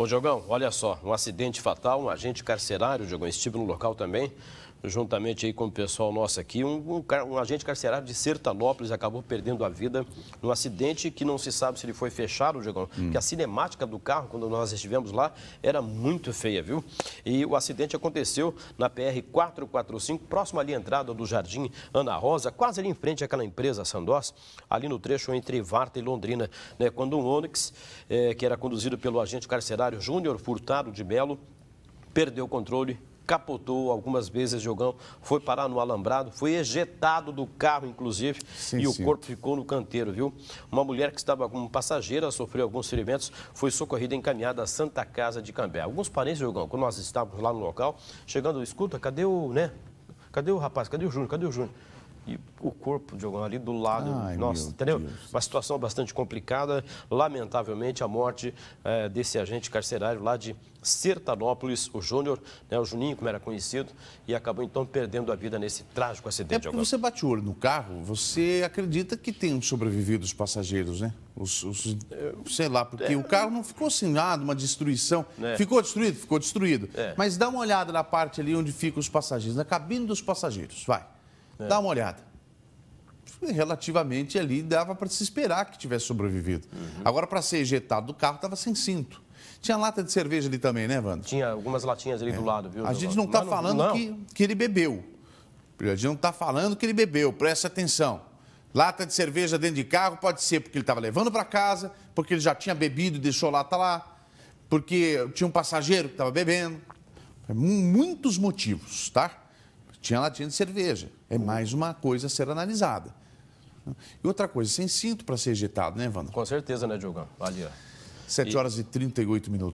Ô, jogão, olha só, um acidente fatal, um agente carcerário, Jogão, estive no local também, juntamente aí com o pessoal nosso aqui, um, um, um, agente carcerário de Sertanópolis acabou perdendo a vida num acidente que não se sabe se ele foi fechado, Diegão, hum. porque a cinemática do carro, quando nós estivemos lá, era muito feia, viu? E o acidente aconteceu na PR-445, próximo ali à entrada do Jardim Ana Rosa, quase ali em frente àquela empresa Sandós, ali no trecho entre Varta e Londrina, né? Quando um Onix, eh, que era conduzido pelo agente carcerário Júnior Furtado de Melo, perdeu o controle capotou algumas vezes, Diogão, foi parar no alambrado, foi ejetado do carro, inclusive, sim, e sim. o corpo ficou no canteiro, viu? Uma mulher que estava como passageira, sofreu alguns ferimentos, foi socorrida e encaminhada à Santa Casa de Cambé. Alguns parentes, Diogão, quando nós estávamos lá no local, chegando, escuta, cadê o, né? Cadê o rapaz? Cadê o Júnior? Cadê o Júnior? e o corpo de algum ali do lado Ai, nosso, entendeu? Deus. Uma situação bastante complicada. Lamentavelmente, a morte é, desse agente carcerário lá de Sertanópolis, o Júnior, né, o Juninho, como era conhecido, e acabou então perdendo a vida nesse trágico acidente. É que você bate o olho no carro, você acredita que tenham sobrevivido os passageiros, né? Os, os sei lá, porque é, o carro não ficou assim ah, nada, uma destruição. É. Ficou destruído? Ficou destruído. É. Mas dá uma olhada na parte ali onde ficam os passageiros, na cabine dos passageiros, vai. É. Dá uma olhada. Relativamente ali dava para se esperar que tivesse sobrevivido. Uhum. Agora, para ser ejetado do carro, estava sem cinto. Tinha lata de cerveja ali também, né, Wanda? Tinha algumas latinhas ali é. do lado, viu? A gente não está falando não. Que, que ele bebeu. A gente não está falando que ele bebeu, presta atenção. Lata de cerveja dentro de carro pode ser porque ele estava levando para casa, porque ele já tinha bebido e deixou a lata lá, porque tinha um passageiro que estava bebendo. É muitos motivos, tá? Tinha latinha de cerveja. É mais uma coisa a ser analisada. E outra coisa, sem cinto para ser ejetado, né, Evandro? Com certeza, né, Diogão? Ali, ó. 7 horas e, e 38 minutos.